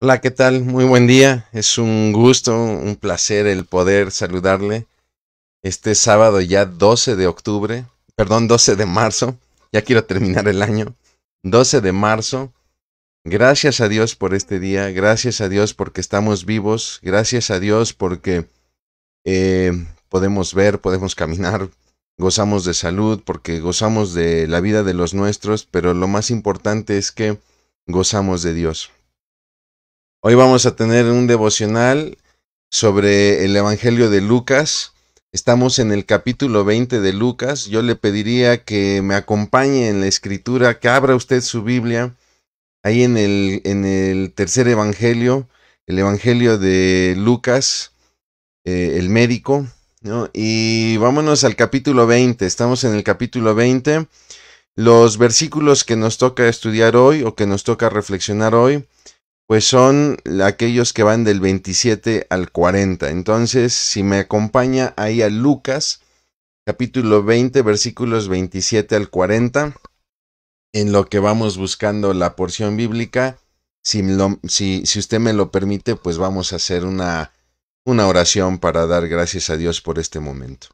Hola, ¿qué tal? Muy buen día. Es un gusto, un placer el poder saludarle este sábado ya 12 de octubre, perdón, 12 de marzo. Ya quiero terminar el año. 12 de marzo. Gracias a Dios por este día, gracias a Dios porque estamos vivos, gracias a Dios porque eh, podemos ver, podemos caminar, gozamos de salud, porque gozamos de la vida de los nuestros, pero lo más importante es que gozamos de Dios. Hoy vamos a tener un devocional sobre el Evangelio de Lucas. Estamos en el capítulo 20 de Lucas. Yo le pediría que me acompañe en la escritura, que abra usted su Biblia ahí en el, en el tercer Evangelio, el Evangelio de Lucas, eh, el médico. Y vámonos al capítulo 20. Estamos en el capítulo 20. Los versículos que nos toca estudiar hoy o que nos toca reflexionar hoy pues son aquellos que van del 27 al 40. Entonces, si me acompaña ahí a Lucas, capítulo 20, versículos 27 al 40, en lo que vamos buscando la porción bíblica, si, si usted me lo permite, pues vamos a hacer una, una oración para dar gracias a Dios por este momento.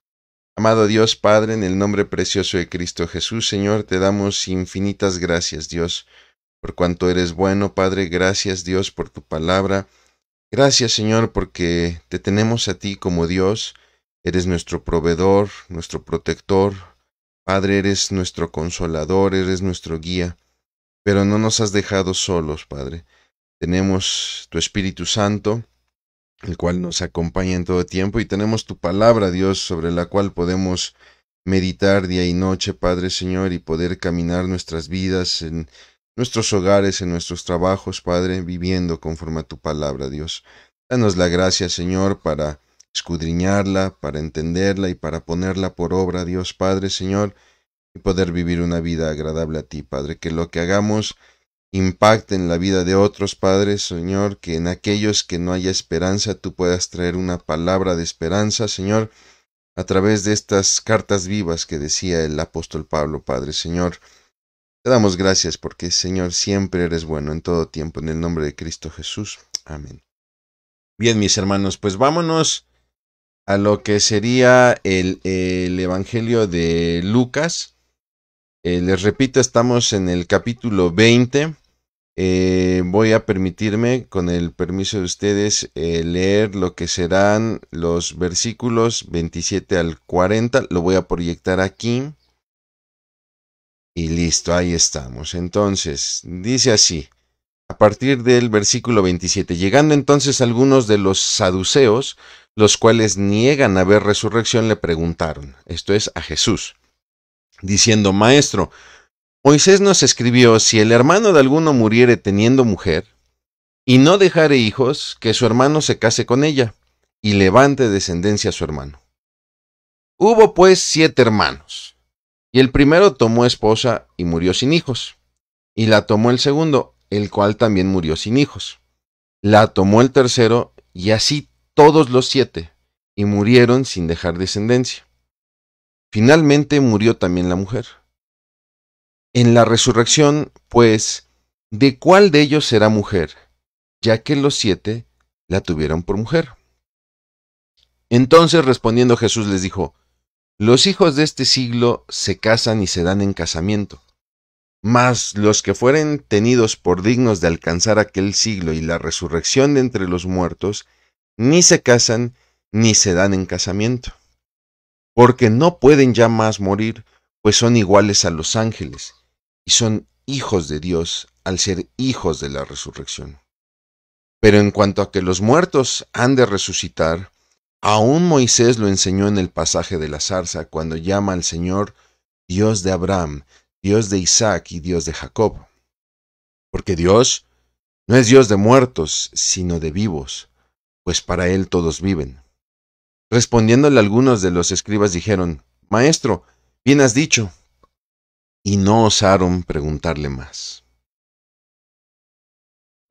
Amado Dios Padre, en el nombre precioso de Cristo Jesús, Señor, te damos infinitas gracias, Dios por cuanto eres bueno, Padre. Gracias Dios por tu palabra. Gracias Señor porque te tenemos a ti como Dios. Eres nuestro proveedor, nuestro protector. Padre, eres nuestro consolador, eres nuestro guía. Pero no nos has dejado solos, Padre. Tenemos tu Espíritu Santo, el cual nos acompaña en todo tiempo, y tenemos tu palabra, Dios, sobre la cual podemos meditar día y noche, Padre Señor, y poder caminar nuestras vidas en, nuestros hogares, en nuestros trabajos, Padre, viviendo conforme a tu palabra, Dios. Danos la gracia, Señor, para escudriñarla, para entenderla y para ponerla por obra, Dios Padre, Señor, y poder vivir una vida agradable a ti, Padre. Que lo que hagamos impacte en la vida de otros, Padre, Señor, que en aquellos que no haya esperanza, tú puedas traer una palabra de esperanza, Señor, a través de estas cartas vivas que decía el apóstol Pablo, Padre, Señor. Te damos gracias porque, Señor, siempre eres bueno en todo tiempo, en el nombre de Cristo Jesús. Amén. Bien, mis hermanos, pues vámonos a lo que sería el, Evangelio de Lucas. Eh, les repito, estamos en el capítulo 20. Eh, voy a permitirme, con el permiso de ustedes, eh, leer lo que serán los versículos 27 al 40. Lo voy a proyectar aquí. Y listo, ahí estamos. Entonces, dice así, a partir del versículo 27, llegando entonces algunos de los saduceos, los cuales niegan haber resurrección, le preguntaron, esto es a Jesús, diciendo, Maestro, Moisés nos escribió, si el hermano de alguno muriere teniendo mujer, y no dejare hijos, que su hermano se case con ella, y levante descendencia a su hermano. Hubo pues siete hermanos. Y el primero tomó esposa y murió sin hijos. Y la tomó el segundo, el cual también murió sin hijos. La tomó el tercero, y así todos los siete, y murieron sin dejar descendencia. Finalmente murió también la mujer. En la resurrección, pues, ¿de cuál de ellos será mujer? Ya que los siete la tuvieron por mujer. Entonces respondiendo Jesús les dijo, los hijos de este siglo se casan y se dan en casamiento. Mas los que fueren tenidos por dignos de alcanzar aquel siglo y la resurrección de entre los muertos, ni se casan ni se dan en casamiento. Porque no pueden ya más morir, pues son iguales a los ángeles, y son hijos de Dios al ser hijos de la resurrección. Pero en cuanto a que los muertos han de resucitar, Aún Moisés lo enseñó en el pasaje de la zarza cuando llama al Señor Dios de Abraham, Dios de Isaac y Dios de Jacob. Porque Dios no es Dios de muertos, sino de vivos, pues para Él todos viven. Respondiéndole algunos de los escribas dijeron, Maestro, bien has dicho. Y no osaron preguntarle más.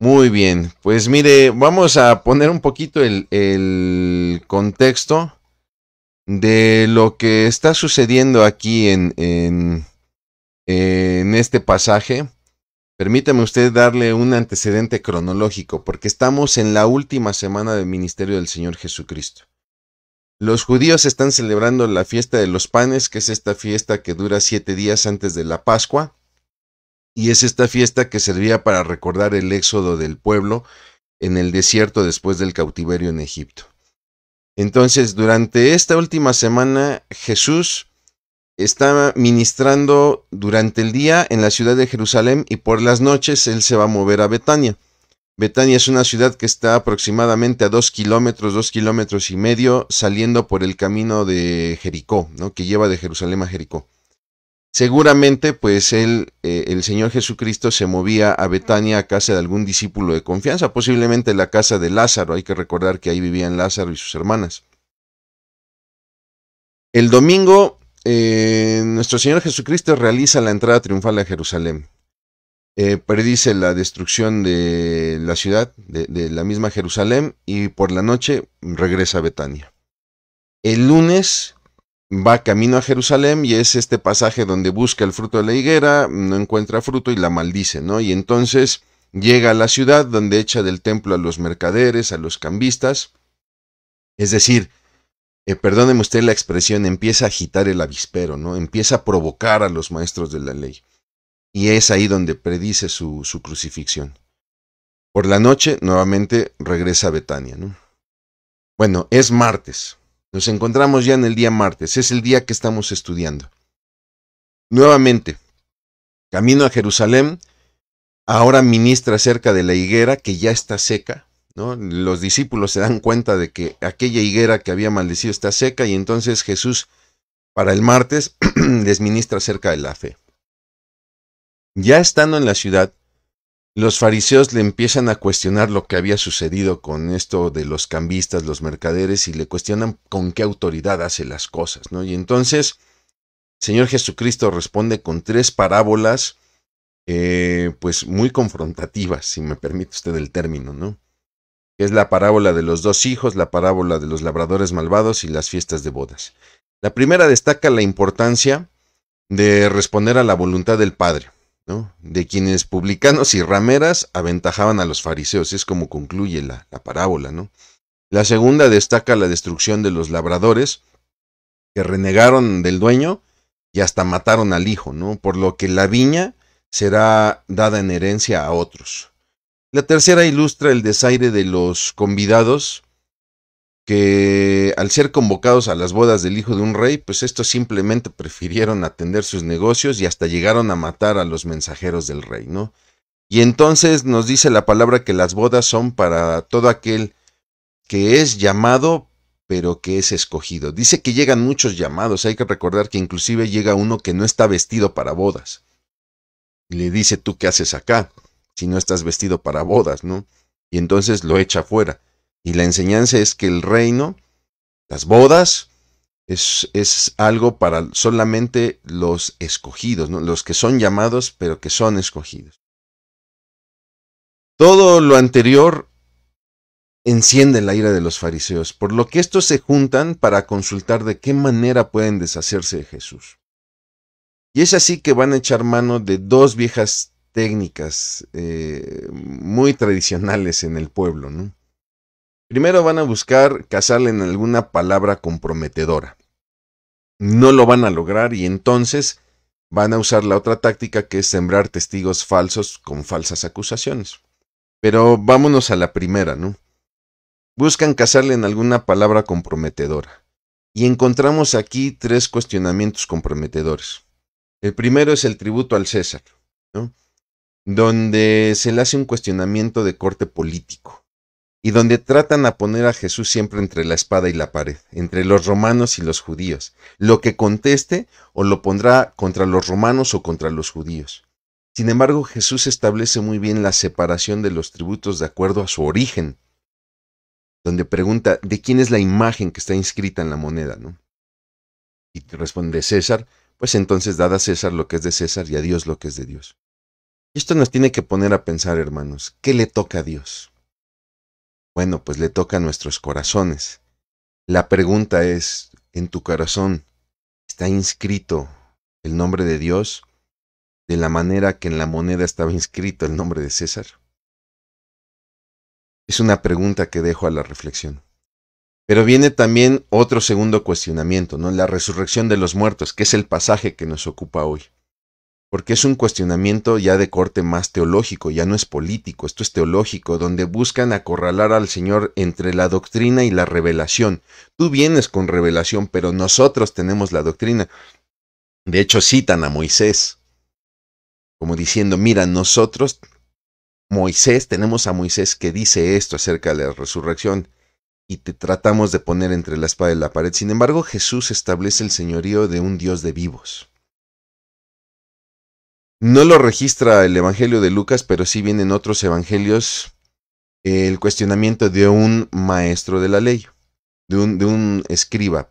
Muy bien, pues mire, vamos a poner un poquito el, contexto de lo que está sucediendo aquí en, en, en este pasaje. Permítame usted darle un antecedente cronológico, porque estamos en la última semana del ministerio del Señor Jesucristo. Los judíos están celebrando la fiesta de los panes, que es esta fiesta que dura siete días antes de la Pascua, y es esta fiesta que servía para recordar el éxodo del pueblo en el desierto después del cautiverio en Egipto. Entonces, durante esta última semana, Jesús está ministrando durante el día en la ciudad de Jerusalén y por las noches él se va a mover a Betania. Betania es una ciudad que está aproximadamente a dos kilómetros, dos kilómetros y medio, saliendo por el camino de Jericó, ¿no? que lleva de Jerusalén a Jericó. Seguramente, pues él, eh, el Señor Jesucristo se movía a Betania a casa de algún discípulo de confianza, posiblemente la casa de Lázaro. Hay que recordar que ahí vivían Lázaro y sus hermanas. El domingo, eh, nuestro Señor Jesucristo realiza la entrada triunfal a Jerusalén. Eh, predice la destrucción de la ciudad, de la misma Jerusalén, y por la noche regresa a Betania. El lunes va camino a Jerusalén y es este pasaje donde busca el fruto de la higuera, no encuentra fruto y la maldice, ¿no? Y entonces llega a la ciudad donde echa del templo a los mercaderes, a los cambistas. Es decir, eh, perdóneme usted la expresión, empieza a agitar el avispero, ¿no? Empieza a provocar a los maestros de la ley. Y es ahí donde predice su, su crucifixión. Por la noche, nuevamente regresa a Betania, ¿no? Bueno, es martes. Nos encontramos ya en el día martes, es el día que estamos estudiando. Nuevamente, camino a Jerusalén, ahora ministra cerca de la higuera que ya está seca, ¿no? Los discípulos se dan cuenta de que aquella higuera que había maldecido está seca y entonces Jesús para el martes les ministra cerca de la fe. Ya estando en la ciudad, los fariseos le empiezan a cuestionar lo que había sucedido con esto de los cambistas, los mercaderes, y le cuestionan con qué autoridad hace las cosas, ¿no? Y entonces, Señor Jesucristo responde con tres parábolas, eh, pues muy confrontativas, si me permite usted el término, ¿no? Es la parábola de los dos hijos, la parábola de los labradores malvados y las fiestas de bodas. La primera destaca la importancia de responder a la voluntad del Padre de quienes publicanos y rameras aventajaban a los fariseos. Es como concluye la, la parábola. ¿no? La segunda destaca la destrucción de los labradores, que renegaron del dueño y hasta mataron al hijo, ¿no? por lo que la viña será dada en herencia a otros. La tercera ilustra el desaire de los convidados que al ser convocados a las bodas del hijo de un rey, pues estos simplemente prefirieron atender sus negocios y hasta llegaron a matar a los mensajeros del rey, ¿no? Y entonces nos dice la palabra que las bodas son para todo aquel que es llamado, pero que es escogido. Dice que llegan muchos llamados, hay que recordar que inclusive llega uno que no está vestido para bodas. Y le dice, ¿tú qué haces acá? Si no estás vestido para bodas, ¿no? Y entonces lo echa fuera. Y la enseñanza es que el reino, las bodas, es, es algo para solamente los escogidos, los que son llamados, pero que son escogidos. Todo lo anterior enciende la ira de los fariseos, por lo que estos se juntan para consultar de qué manera pueden deshacerse de Jesús. Y es así que van a echar mano de dos viejas técnicas eh, muy tradicionales en el pueblo, ¿no? Primero van a buscar casarle en alguna palabra comprometedora. No lo van a lograr y entonces van a usar la otra táctica que es sembrar testigos falsos con falsas acusaciones. Pero vámonos a la primera, ¿no? Buscan casarle en alguna palabra comprometedora. Y encontramos aquí tres cuestionamientos comprometedores. El primero es el tributo al César, ¿no? donde se le hace un cuestionamiento de corte político y donde tratan a poner a Jesús siempre entre la espada y la pared, entre los romanos y los judíos. Lo que conteste o lo pondrá contra los romanos o contra los judíos. Sin embargo, Jesús establece muy bien la separación de los tributos de acuerdo a su origen, donde pregunta, ¿de quién es la imagen que está inscrita en la moneda? ¿no? Y te responde César, pues entonces dada a César lo que es de César y a Dios lo que es de Dios. esto nos tiene que poner a pensar, hermanos, ¿qué le toca a Dios? Bueno, pues le toca a nuestros corazones. La pregunta es, ¿en tu corazón está inscrito el nombre de Dios de la manera que en la moneda estaba inscrito el nombre de César? Es una pregunta que dejo a la reflexión. Pero viene también otro segundo cuestionamiento, ¿no? La resurrección de los muertos, que es el pasaje que nos ocupa hoy porque es un cuestionamiento ya de corte más teológico, ya no es político, esto es teológico, donde buscan acorralar al Señor entre la doctrina y la revelación. Tú vienes con revelación, pero nosotros tenemos la doctrina. De hecho, citan a Moisés, como diciendo, mira, nosotros, Moisés, tenemos a Moisés que dice esto acerca de la resurrección y te tratamos de poner entre la espada y la pared. Sin embargo, Jesús establece el señorío de un Dios de vivos. No lo registra el Evangelio de Lucas, pero sí vienen otros evangelios el cuestionamiento de un maestro de la ley, de un, escriba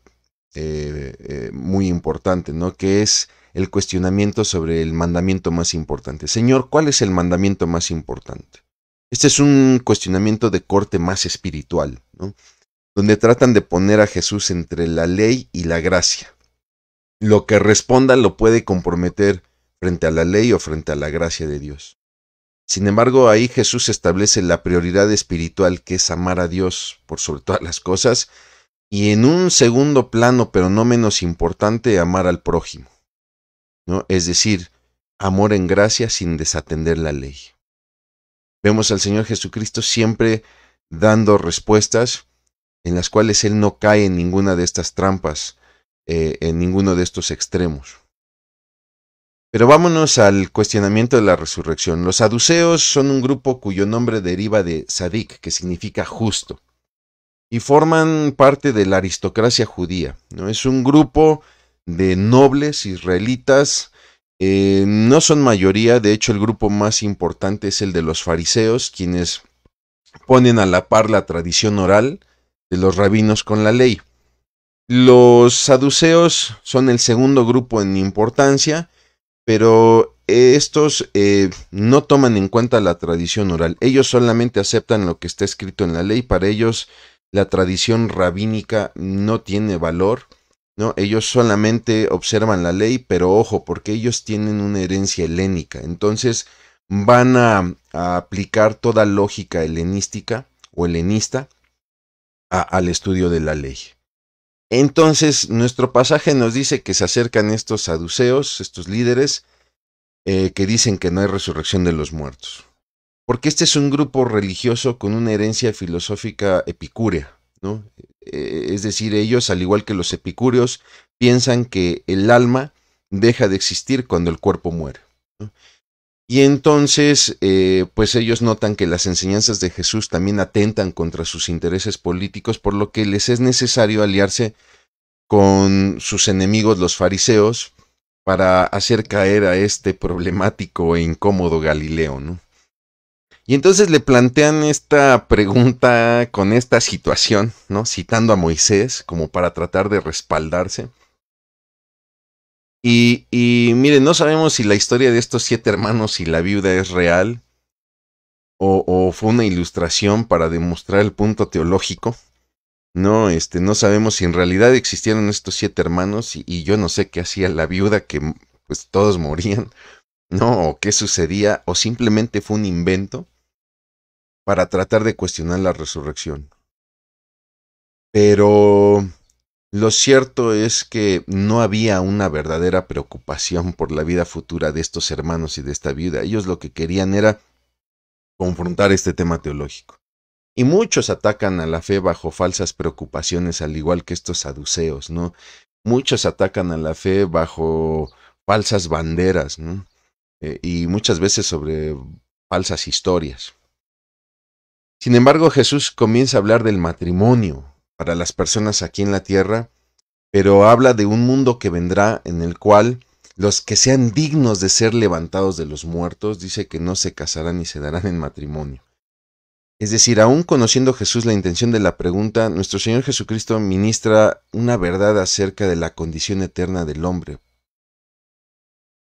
eh, eh, muy importante, ¿no? Que es el cuestionamiento sobre el mandamiento más importante. Señor, ¿cuál es el mandamiento más importante? Este es un cuestionamiento de corte más espiritual, ¿no? donde tratan de poner a Jesús entre la ley y la gracia. Lo que responda lo puede comprometer frente a la ley o frente a la gracia de Dios. Sin embargo, ahí Jesús establece la prioridad espiritual que es amar a Dios por sobre todas las cosas y en un segundo plano, pero no menos importante, amar al prójimo. ¿no? Es decir, amor en gracia sin desatender la ley. Vemos al Señor Jesucristo siempre dando respuestas en las cuales Él no cae en ninguna de estas trampas, eh, en ninguno de estos extremos. Pero vámonos al cuestionamiento de la resurrección. Los saduceos son un grupo cuyo nombre deriva de sadik, que significa justo, y forman parte de la aristocracia judía. ¿no? Es un grupo de nobles israelitas, eh, no son mayoría, de hecho el grupo más importante es el de los fariseos, quienes ponen a la par la tradición oral de los rabinos con la ley. Los saduceos son el segundo grupo en importancia, pero eh, estos eh, no toman en cuenta la tradición oral. Ellos solamente aceptan lo que está escrito en la ley. Para ellos la tradición rabínica no tiene valor. ¿no? Ellos solamente observan la ley, pero ojo, porque ellos tienen una herencia helénica. Entonces van a, aplicar toda lógica helenística o helenista al estudio de la ley. Entonces, nuestro pasaje nos dice que se acercan estos saduceos, estos líderes, eh, que dicen que no hay resurrección de los muertos. Porque este es un grupo religioso con una herencia filosófica epicúrea, ¿no? Eh, es decir, ellos, al igual que los epicúreos, piensan que el alma deja de existir cuando el cuerpo muere. Y entonces, eh, pues ellos notan que las enseñanzas de Jesús también atentan contra sus intereses políticos, por lo que les es necesario aliarse con sus enemigos los fariseos para hacer caer a este problemático e incómodo Galileo, Y entonces le plantean esta pregunta con esta situación, ¿no? Citando a Moisés como para tratar de respaldarse. Y, miren, no sabemos si la historia de estos siete hermanos y la viuda es real o, fue una ilustración para demostrar el punto teológico. No, este, no sabemos si en realidad existieron estos siete hermanos y, y yo no sé qué hacía la viuda que pues todos morían, no, o qué sucedía, o simplemente fue un invento para tratar de cuestionar la resurrección. Pero lo cierto es que no había una verdadera preocupación por la vida futura de estos hermanos y de esta viuda. Ellos lo que querían era confrontar este tema teológico. Y muchos atacan a la fe bajo falsas preocupaciones, al igual que estos saduceos, ¿no? Muchos atacan a la fe bajo falsas banderas, eh, y muchas veces sobre falsas historias. Sin embargo, Jesús comienza a hablar del matrimonio, para las personas aquí en la tierra, pero habla de un mundo que vendrá en el cual los que sean dignos de ser levantados de los muertos, dice que no se casarán ni se darán en matrimonio. Es decir, aún conociendo Jesús la intención de la pregunta, nuestro Señor Jesucristo ministra una verdad acerca de la condición eterna del hombre.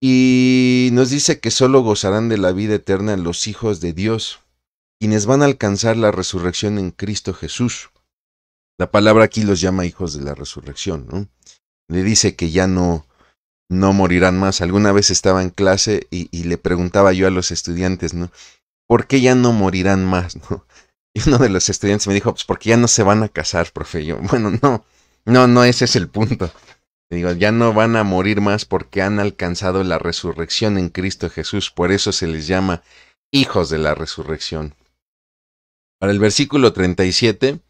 Y nos dice que sólo gozarán de la vida eterna los hijos de Dios, quienes van a alcanzar la resurrección en Cristo Jesús. La palabra aquí los llama hijos de la resurrección, ¿no? Le dice que ya no, no morirán más. Alguna vez estaba en clase y, le preguntaba yo a los estudiantes, ¿no? ¿Por qué ya no morirán más? Y uno de los estudiantes me dijo, pues porque ya no se van a casar, profe. yo, bueno, no, no, no, ese es el punto. Digo, ya no van a morir más porque han alcanzado la resurrección en Cristo Jesús. Por eso se les llama hijos de la resurrección. Para el versículo 37,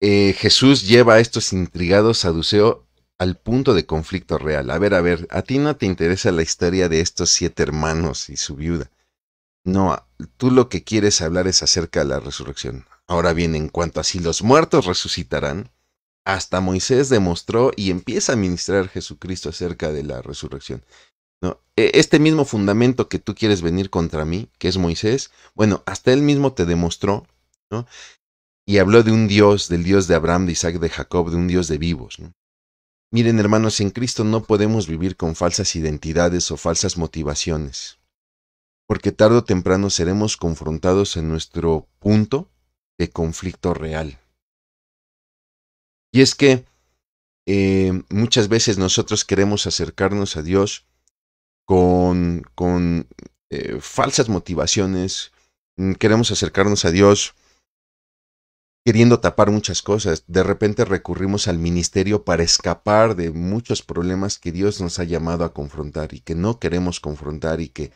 eh, Jesús lleva a estos intrigados Duceo al punto de conflicto real. A ver, a ver, a ti no te interesa la historia de estos siete hermanos y su viuda. No, tú lo que quieres hablar es acerca de la resurrección. Ahora bien, en cuanto a si los muertos resucitarán, hasta Moisés demostró y empieza a ministrar Jesucristo acerca de la resurrección. No, e, este mismo fundamento que tú quieres venir contra mí, que es Moisés, bueno, hasta él mismo te demostró, ¿no? Y habló de un Dios, del Dios de Abraham, de Isaac, de Jacob, de un Dios de vivos. Miren hermanos, en Cristo no podemos vivir con falsas identidades o falsas motivaciones, porque tarde o temprano seremos confrontados en nuestro punto de conflicto real. Y es que eh, muchas veces nosotros queremos acercarnos a Dios con, eh, falsas motivaciones, mm, queremos acercarnos a Dios queriendo tapar muchas cosas. De repente recurrimos al ministerio para escapar de muchos problemas que Dios nos ha llamado a confrontar y que no queremos confrontar y que,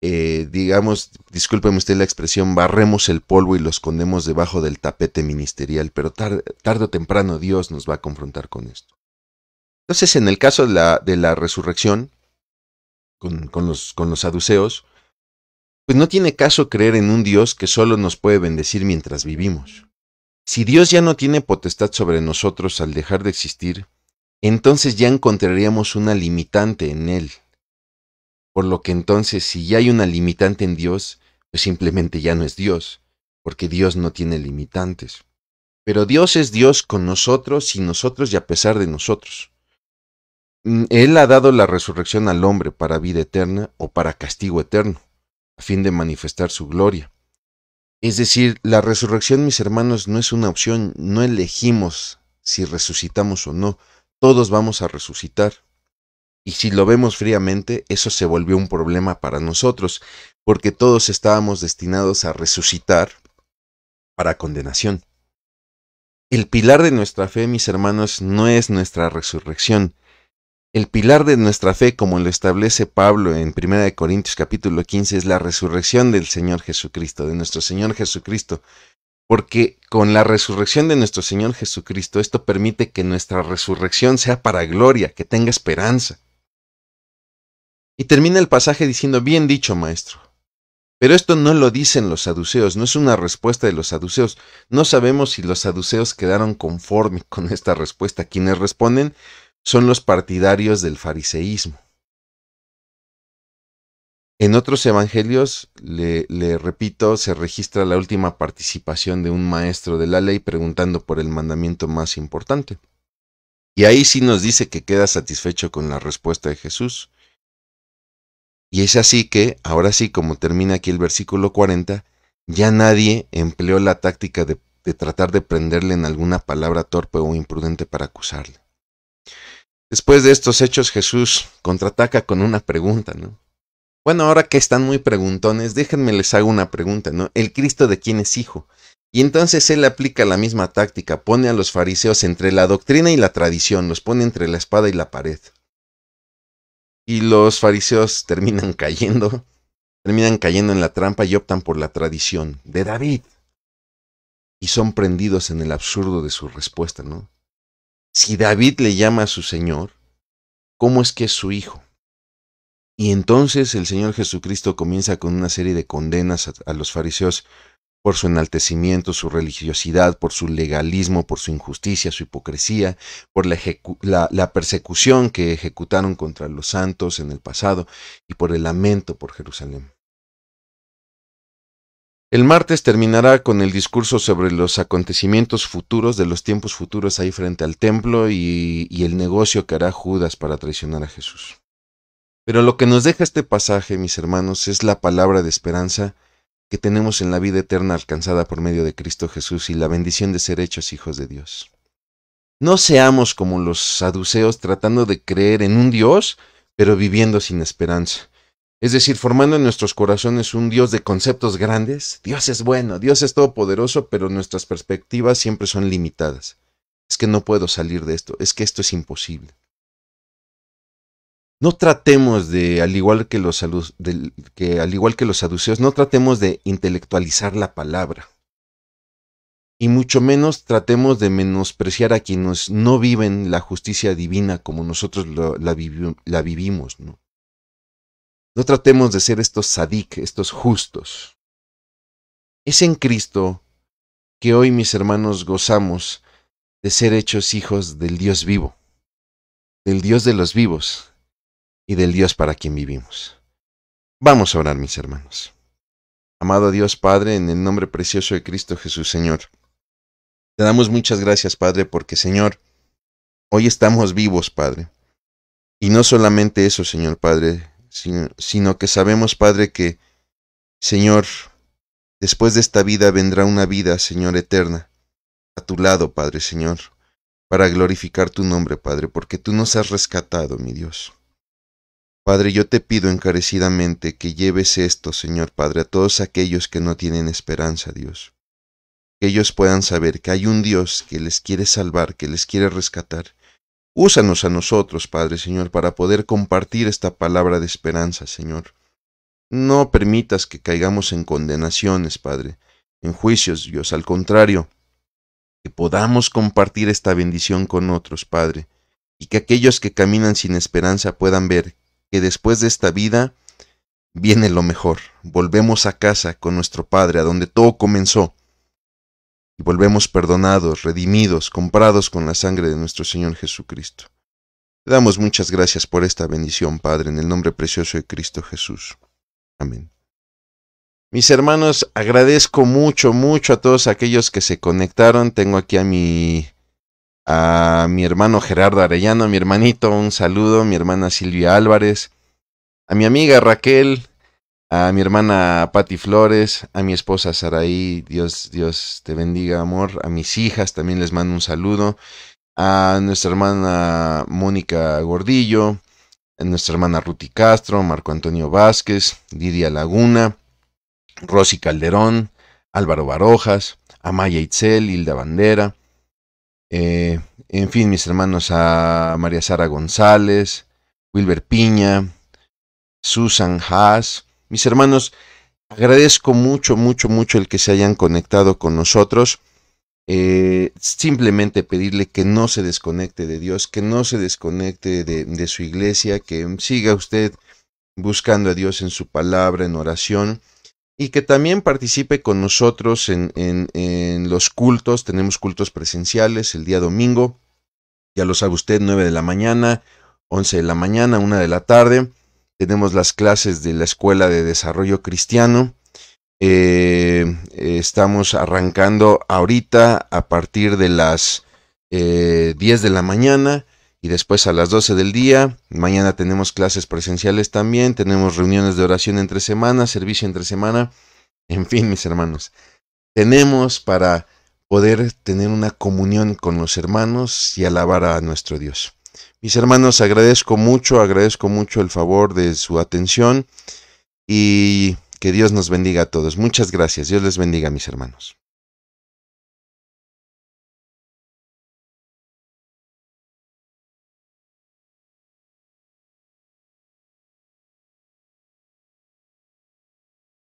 eh, digamos, discúlpeme usted la expresión, barremos el polvo y lo escondemos debajo del tapete ministerial, pero tarde, o temprano Dios nos va a confrontar con esto. Entonces, en el caso de la, resurrección, con, los, con los saduceos, pues no tiene caso creer en un Dios que solo nos puede bendecir mientras vivimos. Si Dios ya no tiene potestad sobre nosotros al dejar de existir, entonces ya encontraríamos una limitante en Él. Por lo que entonces si ya hay una limitante en Dios, pues simplemente ya no es Dios, porque Dios no tiene limitantes. Pero Dios es Dios con nosotros, y nosotros y a pesar de nosotros. Mm, Él ha dado la resurrección al hombre para vida eterna o para castigo eterno, a fin de manifestar su gloria. Es decir, la resurrección, mis hermanos, no es una opción, no elegimos si resucitamos o no, todos vamos a resucitar. Y si lo vemos fríamente, eso se volvió un problema para nosotros, porque todos estábamos destinados a resucitar para condenación. El pilar de nuestra fe, mis hermanos, no es nuestra resurrección, el pilar de nuestra fe, como lo establece Pablo en 1 Corintios capítulo 15, es la resurrección del Señor Jesucristo, de nuestro Señor Jesucristo. Porque con la resurrección de nuestro Señor Jesucristo, esto permite que nuestra resurrección sea para gloria, que tenga esperanza. Y termina el pasaje diciendo, bien dicho, maestro. Pero esto no lo dicen los saduceos, no es una respuesta de los saduceos. No sabemos si los saduceos quedaron conformes con esta respuesta. Quienes responden son los partidarios del fariseísmo. En otros evangelios, le, repito, se registra la última participación de un maestro de la ley preguntando por el mandamiento más importante. Y ahí sí nos dice que queda satisfecho con la respuesta de Jesús. Y es así que, ahora sí, como termina aquí el versículo 40, ya nadie empleó la táctica de tratar de prenderle en alguna palabra torpe o imprudente para acusarle. Después de estos hechos, Jesús contraataca con una pregunta, ¿no? Bueno, ahora que están muy preguntones, déjenme les hago una pregunta, ¿no? ¿El Cristo de quién es hijo? Y entonces él aplica la misma táctica, pone a los fariseos entre la doctrina y la tradición, los pone entre la espada y la pared. Y los fariseos terminan cayendo, terminan cayendo en la trampa y optan por la tradición de David. Y son prendidos en el absurdo de su respuesta, ¿no? Si David le llama a su Señor, ¿cómo es que es su hijo? Y entonces el Señor Jesucristo comienza con una serie de condenas a, los fariseos por su enaltecimiento, su religiosidad, por su legalismo, por su injusticia, su hipocresía, por la, persecución que ejecutaron contra los santos en el pasado y por el lamento por Jerusalén. El martes terminará con el discurso sobre los acontecimientos futuros, de los tiempos futuros ahí frente al templo y, el negocio que hará Judas para traicionar a Jesús. Pero lo que nos deja este pasaje, mis hermanos, es la palabra de esperanza que tenemos en la vida eterna alcanzada por medio de Cristo Jesús y la bendición de ser hechos hijos de Dios. No seamos como los saduceos tratando de creer en un Dios, pero viviendo sin esperanza es decir, formando en nuestros corazones un Dios de conceptos grandes. Dios es bueno, Dios es todopoderoso, pero nuestras perspectivas siempre son limitadas. Es que no puedo salir de esto, es que esto es imposible. No tratemos de, al igual que los, que, al igual que los saduceos, no tratemos de intelectualizar la palabra. Y mucho menos tratemos de menospreciar a quienes no viven la justicia divina como nosotros la, la, vivimos. ¿no? No tratemos de ser estos sadik, estos justos. Es en Cristo que hoy mis hermanos gozamos de ser hechos hijos del Dios vivo, del Dios de los vivos y del Dios para quien vivimos. Vamos a orar, mis hermanos. Amado Dios Padre, en el nombre precioso de Cristo Jesús, Señor. Te damos muchas gracias, Padre, porque, Señor, hoy estamos vivos, Padre. Y no solamente eso, Señor Padre, sino que sabemos, Padre, que, Señor, después de esta vida vendrá una vida, Señor, eterna, a tu lado, Padre, Señor, para glorificar tu nombre, Padre, porque tú nos has rescatado, mi Dios. Padre, yo te pido encarecidamente que lleves esto, Señor Padre, a todos aquellos que no tienen esperanza, Dios. Que ellos puedan saber que hay un Dios que les quiere salvar, que les quiere rescatar, Úsanos a nosotros, Padre Señor, para poder compartir esta palabra de esperanza, Señor. No permitas que caigamos en condenaciones, Padre, en juicios, Dios, al contrario, que podamos compartir esta bendición con otros, Padre, y que aquellos que caminan sin esperanza puedan ver que después de esta vida viene lo mejor. Volvemos a casa con nuestro Padre, a donde todo comenzó volvemos perdonados, redimidos, comprados con la sangre de nuestro Señor Jesucristo. Te damos muchas gracias por esta bendición, Padre, en el nombre precioso de Cristo Jesús. Amén. Mis hermanos, agradezco mucho, mucho a todos aquellos que se conectaron. Tengo aquí a mi a mi hermano Gerardo Arellano, a mi hermanito, un saludo, mi hermana Silvia Álvarez, a mi amiga Raquel, a mi hermana Patti Flores, a mi esposa Saraí, Dios, Dios te bendiga, amor, a mis hijas también les mando un saludo, a nuestra hermana Mónica Gordillo, a nuestra hermana Ruti Castro, Marco Antonio Vázquez, Lidia Laguna, Rosy Calderón, Álvaro Barojas, Amaya Itzel, Hilda Bandera, eh, en fin, mis hermanos, a María Sara González, Wilber Piña, Susan Haas, mis hermanos, agradezco mucho, mucho, mucho el que se hayan conectado con nosotros. Eh, simplemente pedirle que no se desconecte de Dios, que no se desconecte de, su iglesia, que siga usted buscando a Dios en su palabra, en oración y que también participe con nosotros en, en, los cultos. Tenemos cultos presenciales el día domingo, ya lo sabe usted, 9 de la mañana, 11 de la mañana, 1 de la tarde tenemos las clases de la Escuela de Desarrollo Cristiano. Eh, eh, estamos arrancando ahorita a partir de las 10 eh, de la mañana y después a las 12 del día. Mañana tenemos clases presenciales también, tenemos reuniones de oración entre semana, servicio entre semana. En fin, mis hermanos, tenemos para poder tener una comunión con los hermanos y alabar a nuestro Dios. Mis hermanos, agradezco mucho, agradezco mucho el favor de su atención y que Dios nos bendiga a todos. Muchas gracias. Dios les bendiga, mis hermanos.